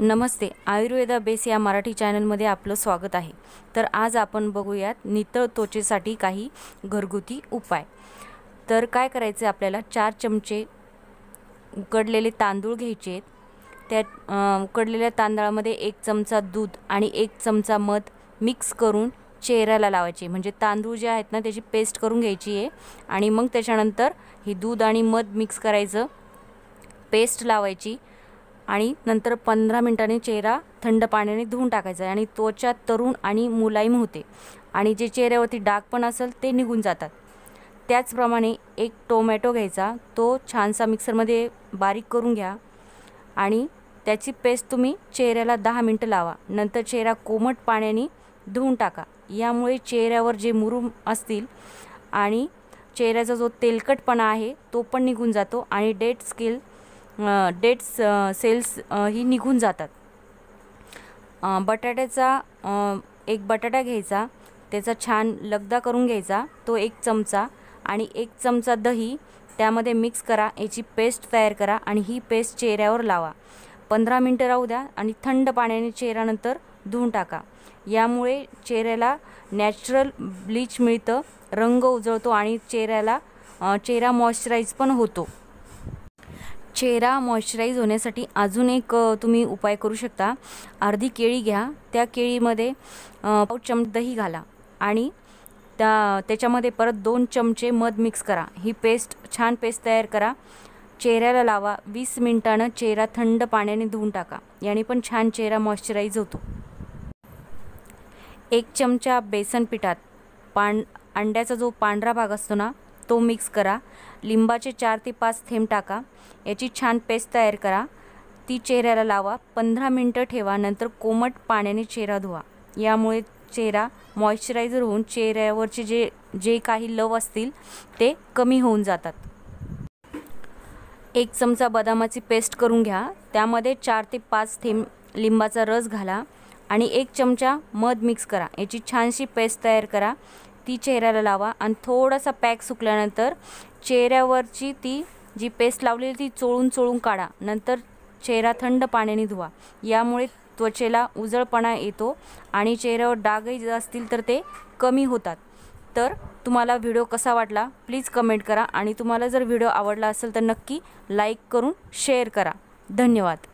नमस्ते Ayurveda base या मराठी चॅनलमध्ये आपलं स्वागत आहे तर आज आपण बघूयात नितळ त्वचेसाठी काही घरगुती उपाय तर काय करायचे आपल्याला चार चमचे उकडलेले तांदूळ घ्यायचे त्या उकडलेल्या तांदळामध्ये एक चमचा दूध आणि एक चमचा मध मिक्स करून चेहऱ्याला लावायचे म्हणजे तांदूळ जे आहेत ना त्याची पेस्ट करून घ्यायची आहे आणि मग त्याच्यानंतर हे दूध आणि मध मिक्स करायचं पेस्ट लावायची आणि नंतर पंधरा मिनटाने चेहरा थंड पाण्याने धुवून टाकायचा आहे आणि त्वचा तरुण आणि मुलायम होते आणि जे चेहऱ्यावरती डाग पण असेल ते निघून जातात त्याचप्रमाणे एक टोमॅटो घ्यायचा तो छानसा मिक्सरमध्ये बारीक करून घ्या आणि त्याची पेस्ट तुम्ही चेहऱ्याला दहा मिनटं लावा नंतर चेहरा कोमट पाण्याने धुवून टाका यामुळे चेहऱ्यावर जे मुरुम असतील आणि चेहऱ्याचा जो तेलकटपणा आहे तो पण निघून जातो आणि डेड स्किल डेट्स सेल्स ही निघून जातात बटाट्याचा एक बटाटा घ्यायचा त्याचा छान लगदा करून घ्यायचा तो एक चमचा आणि एक चमचा दही त्यामध्ये मिक्स करा याची पेस्ट तयार करा आणि ही पेस्ट चेहऱ्यावर लावा पंधरा मिनटं राहू द्या आणि थंड पाण्याने चेहऱ्यानंतर धुवून टाका यामुळे चेहऱ्याला नॅचरल ब्लीच मिळतं रंग उजळतो आणि चेहऱ्याला चेहरा मॉइश्चराईज पण होतो चेहरा मॉइश्चराईज होण्यासाठी अजून एक तुम्ही उपाय करू शकता अर्धी केळी घ्या त्या केळीमध्ये पाव चम दही घाला आणि त्या त्याच्यामध्ये परत दोन चमचे मध मिक्स करा ही पेस्ट छान पेस्ट तयार करा चेहऱ्याला लावा वीस मिनिटानं चेहरा थंड पाण्याने धुवून टाका याने पण छान चेहरा मॉइश्चराईज होतो एक चमचा बेसन पिठात पान अंड्याचा जो पांढरा भाग असतो ना तो मिक्स करा लिंबाचे चार ते पाच थेंब टाका याची छान पेस्ट तयार करा ती चेहऱ्याला लावा पंधरा मिनटं ठेवा नंतर कोमट पाण्याने चेहरा धुवा यामुळे चेहरा मॉइश्चरायझर होऊन चेहऱ्यावरचे जे जे काही लव असतील ते कमी होऊन जातात एक चमचा बदामाची पेस्ट करून घ्या त्यामध्ये चार ते पाच थेंब लिंबाचा रस घाला आणि एक चमचा मध मिक्स करा याची छानशी पेस्ट तयार करा ती चेहऱ्याला लावा आणि थोडासा पॅक सुकल्यानंतर चेहऱ्यावरची ती जी पेस्ट लावलेली ती चोळून चोळून काढा नंतर चेहरा थंड पाण्याने धुवा यामुळे त्वचेला उजळपणा येतो आणि चेहऱ्यावर डागही असतील तर ते कमी होतात तर तुम्हाला व्हिडिओ कसा वाटला प्लीज कमेंट करा आणि तुम्हाला जर व्हिडिओ आवडला असेल तर नक्की लाईक करून शेअर करा धन्यवाद